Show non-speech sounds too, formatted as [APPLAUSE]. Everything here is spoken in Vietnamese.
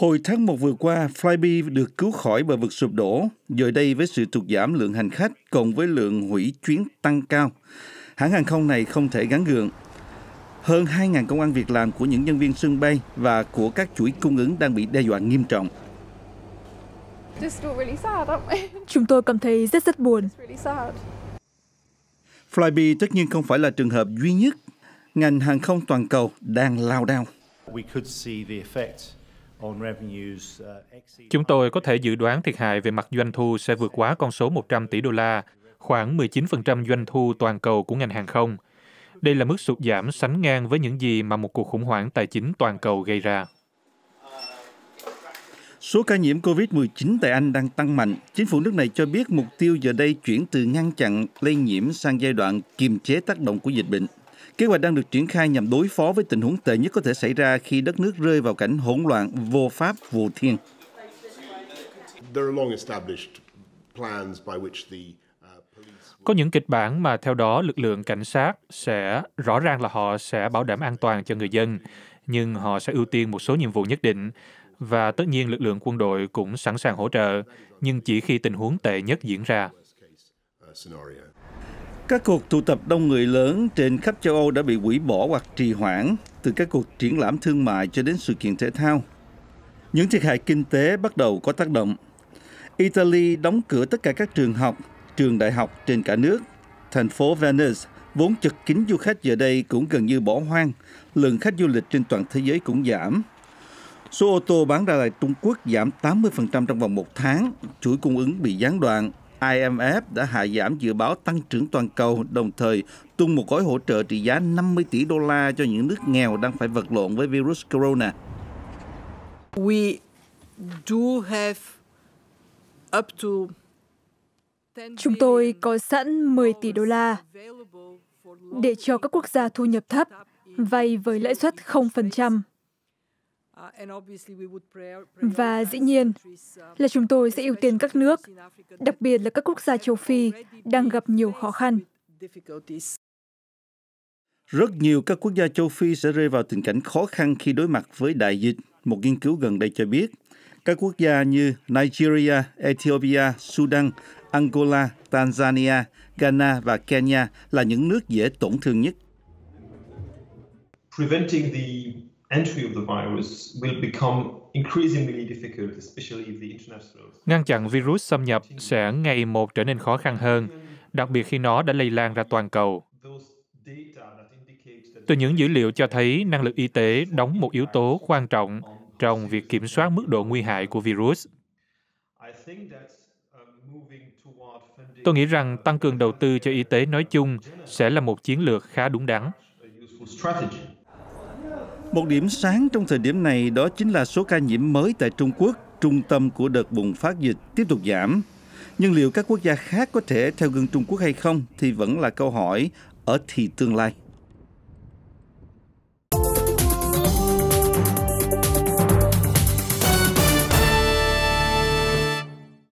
Hồi tháng 1 vừa qua, Flybe được cứu khỏi bờ vực sụp đổ, giờ đây với sự tụt giảm lượng hành khách cộng với lượng hủy chuyến tăng cao. Hãng hàng không này không thể gắn gượng. Hơn 2.000 công an việc làm của những nhân viên sân bay và của các chuỗi cung ứng đang bị đe dọa nghiêm trọng. [LAUGHS] Chúng tôi cảm thấy rất rất buồn. Flybe tất nhiên không phải là trường hợp duy nhất. Ngành hàng không toàn cầu đang lao đao. Uh, Chúng tôi có thể dự đoán thiệt hại về mặt doanh thu sẽ vượt quá con số 100 tỷ đô la, khoảng 19% doanh thu toàn cầu của ngành hàng không. Đây là mức sụt giảm sánh ngang với những gì mà một cuộc khủng hoảng tài chính toàn cầu gây ra. Số ca nhiễm COVID-19 tại Anh đang tăng mạnh. Chính phủ nước này cho biết mục tiêu giờ đây chuyển từ ngăn chặn lây nhiễm sang giai đoạn kiềm chế tác động của dịch bệnh. Kế hoạch đang được triển khai nhằm đối phó với tình huống tệ nhất có thể xảy ra khi đất nước rơi vào cảnh hỗn loạn, vô pháp, vô thiên. Uh, có những kịch bản mà theo đó lực lượng cảnh sát sẽ rõ ràng là họ sẽ bảo đảm an toàn cho người dân, nhưng họ sẽ ưu tiên một số nhiệm vụ nhất định và tất nhiên lực lượng quân đội cũng sẵn sàng hỗ trợ, nhưng chỉ khi tình huống tệ nhất diễn ra. Các cuộc tụ tập đông người lớn trên khắp châu Âu đã bị hủy bỏ hoặc trì hoãn, từ các cuộc triển lãm thương mại cho đến sự kiện thể thao. Những thiệt hại kinh tế bắt đầu có tác động. Italy đóng cửa tất cả các trường học, trường đại học trên cả nước. Thành phố Venice vốn chật kín du khách giờ đây cũng gần như bỏ hoang, lượng khách du lịch trên toàn thế giới cũng giảm. Số ô tô bán ra tại Trung Quốc giảm 80% trong vòng một tháng, chuỗi cung ứng bị gián đoạn, IMF đã hạ giảm dự báo tăng trưởng toàn cầu, đồng thời tung một gói hỗ trợ trị giá 50 tỷ đô la cho những nước nghèo đang phải vật lộn với virus corona. We do have up to Chúng tôi có sẵn 10 tỷ đô la để cho các quốc gia thu nhập thấp vay với lãi suất 0%. Uh, và dĩ nhiên là chúng tôi sẽ ưu tiên các nước, đặc biệt là các quốc gia châu Phi đang gặp nhiều khó khăn. Rất nhiều các quốc gia châu Phi sẽ rơi vào tình cảnh khó khăn khi đối mặt với đại dịch, một nghiên cứu gần đây cho biết. Các quốc gia như Nigeria, Ethiopia, Sudan, Angola, Tanzania, Ghana và Kenya là những nước dễ tổn thương nhất. Preventing the entry of the virus will become increasingly difficult, especially if the international. Ngăn chặn virus xâm nhập sẽ ngày một trở nên khó khăn hơn, đặc biệt khi nó đã lây lan ra toàn cầu. Từ những dữ liệu cho thấy năng lực y tế đóng một yếu tố quan trọng trong việc kiểm soát mức độ nguy hại của virus. Um, Tôi nghĩ rằng tăng cường đầu tư cho y tế nói chung sẽ là một chiến lược khá đúng đắn. Một điểm sáng trong thời điểm này đó chính là số ca nhiễm mới tại Trung Quốc, trung tâm của đợt bùng phát dịch, tiếp tục giảm. Nhưng liệu các quốc gia khác có thể theo gương Trung Quốc hay không thì vẫn là câu hỏi ở thị tương lai.